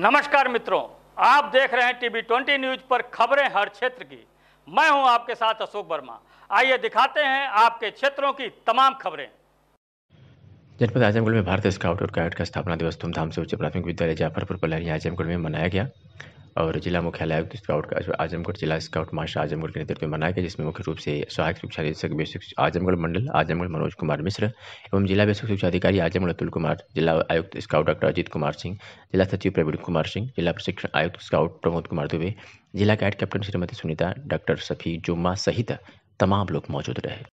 नमस्कार मित्रों आप देख रहे हैं टीवी ट्वेंटी न्यूज पर खबरें हर क्षेत्र की मैं हूं आपके साथ अशोक वर्मा आइए दिखाते हैं आपके क्षेत्रों की तमाम खबरें जनपद आजमगढ़ में भारतीय स्काउट और गाइड का स्थापना दिवस धूमधाम से उच्च प्राथमिक विद्यालय जाफरपुर पलहरी आजमगढ़ में मनाया गया और जिला मुख्यालय आयुक्त स्काउट आजमगढ़ जिला स्काउट मास्टर आजमगढ़ के नेतृत्व में मनाया गया जिसमें मुख्य रूप से सहायक शिक्षा निदेशक बेसिक आजमगढ़ मंडल आजमगढ़ मनोज कुमार मिश्र एवं जिला बेसिक शिक्षा अधिकारी आजमगढ़ अतुल कुमार जिला आयुक्त स्काउट डॉक्टर अजीत कुमार सिंह जिला सचिव प्रवीण कुमार सिंह जिला प्रशिक्षण आयुक्त स्काउट प्रमोद कुमार दुबे जिला कैड कैप्टन श्रीमती सुनीता डॉक्टर सफी जुम्मा सहित तमाम लोग मौजूद रहे